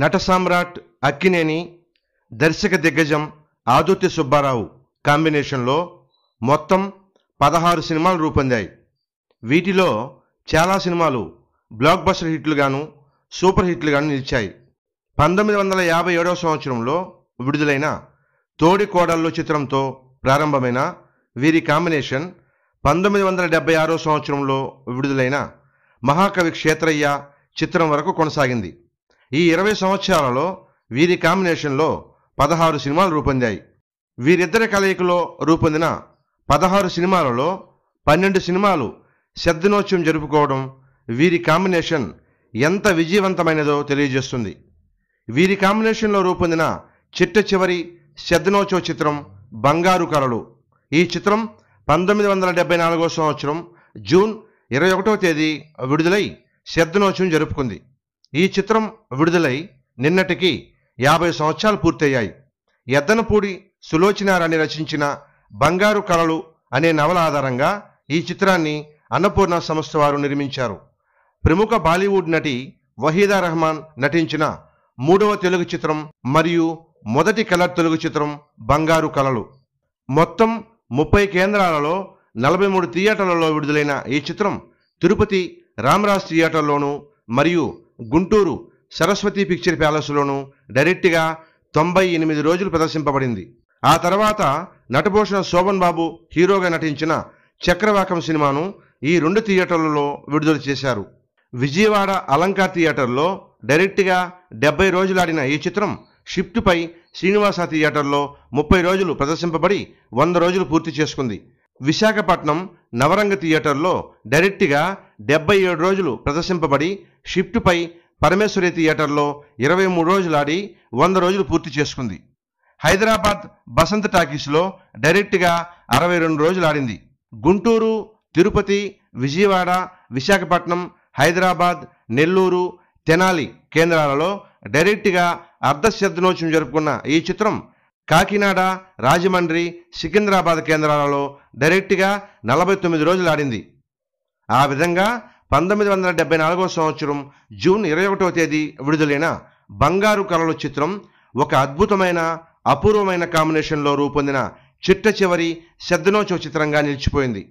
నట సామ్రాట్ అక్కినేని దర్శక దిగ్గజం ఆదుత్య సుబ్బారావు కాంబినేషన్లో మొత్తం పదహారు సినిమాలు రూపొందాయి వీటిలో చాలా సినిమాలు బ్లాక్ బస్టర్ హిట్లుగాను సూపర్ హిట్లుగాను నిలిచాయి పంతొమ్మిది వందల యాభై ఏడవ సంవత్సరంలో విడుదలైన తోడి కోడల్లో చిత్రంతో ప్రారంభమైన వీరి కాంబినేషన్ పంతొమ్మిది వందల డెబ్బై ఆరో సంవత్సరంలో విడుదలైన మహాకవి క్షేత్రయ్య చిత్రం వరకు కొనసాగింది ఈ ఇరవై సంవత్సరాలలో వీరి కాంబినేషన్లో పదహారు సినిమాలు రూపొందాయి వీరిద్దరి కలయికలో రూపొందిన పదహారు సినిమాలలో పన్నెండు సినిమాలు శబ్దినోత్సవం జరుపుకోవడం వీరి కాంబినేషన్ ఎంత విజయవంతమైనదో తెలియజేస్తుంది వీరి కాంబినేషన్లో రూపొందిన చిట్ట చివరి శబ్దనోత్సవ చిత్రం బంగారు కలలు ఈ చిత్రం పంతొమ్మిది వందల డెబ్బై నాలుగో సంవత్సరం జూన్ ఇరవై ఒకటవ తేదీ విడుదలై శబ్దనోత్సవం జరుపుకుంది ఈ చిత్రం విడుదలై నిన్నటికి యాభై సంవత్సరాలు పూర్తయ్యాయి ఎద్దనపూడి సులోచనారాణి రచించిన బంగారు కళలు అనే నవల ఆధారంగా ఈ చిత్రాన్ని అన్నపూర్ణ సంస్థ వారు నిర్మించారు ప్రముఖ బాలీవుడ్ నటి వహీదా రెహమాన్ నటించిన మూడవ తెలుగు చిత్రం మరియు మొదటి కలర్ తెలుగు చిత్రం బంగారు కళలు మొత్తం ముప్పై కేంద్రాలలో నలభై మూడు థియేటర్లలో విడుదలైన ఈ చిత్రం తిరుపతి రామరాజ్ థియేటర్లోనూ మరియు గుంటూరు సరస్వతి పిక్చర్ ప్యాలెస్లోనూ డైరెక్ట్గా తొంభై ఎనిమిది రోజులు ప్రదర్శింపబడింది ఆ తర్వాత నటభూషణ శోభన్ బాబు హీరోగా నటించిన చక్రవాకం సినిమాను ఈ రెండు థియేటర్లలో విడుదల చేశారు విజయవాడ అలంకార్ థియేటర్లో డైరెక్ట్గా డెబ్బై రోజులాడిన ఈ చిత్రం షిఫ్ట్పై శ్రీనివాస థియేటర్లో ముప్పై రోజులు ప్రదర్శింపబడి వంద రోజులు పూర్తి చేసుకుంది విశాఖపట్నం నవరంగ థియేటర్లో డైరెక్ట్గా డెబ్బై ఏడు రోజులు ప్రదర్శింపబడి షిఫ్ట్పై పరమేశ్వరి థియేటర్లో ఇరవై మూడు రోజులు ఆడి వంద రోజులు పూర్తి చేసుకుంది హైదరాబాద్ బసంత్ టాకీస్లో డైరెక్ట్గా అరవై రెండు రోజులు ఆడింది గుంటూరు తిరుపతి విజయవాడ విశాఖపట్నం హైదరాబాద్ నెల్లూరు తెనాలి కేంద్రాలలో డైరెక్ట్గా అర్ధశబ్దనోత్సవం జరుపుకున్న ఈ చిత్రం కాకినాడ రాజమండ్రి సికింద్రాబాద్ కేంద్రాలలో డైరెక్ట్గా నలభై తొమ్మిది రోజులు ఆడింది ఆ విధంగా పంతొమ్మిది వందల డెబ్బై నాలుగో సంవత్సరం జూన్ ఇరవై ఒకటో తేదీ విడుదలైన బంగారు కళలు చిత్రం ఒక అద్భుతమైన అపూర్వమైన కాంబినేషన్లో రూపొందిన చిట్ట చివరి చిత్రంగా నిలిచిపోయింది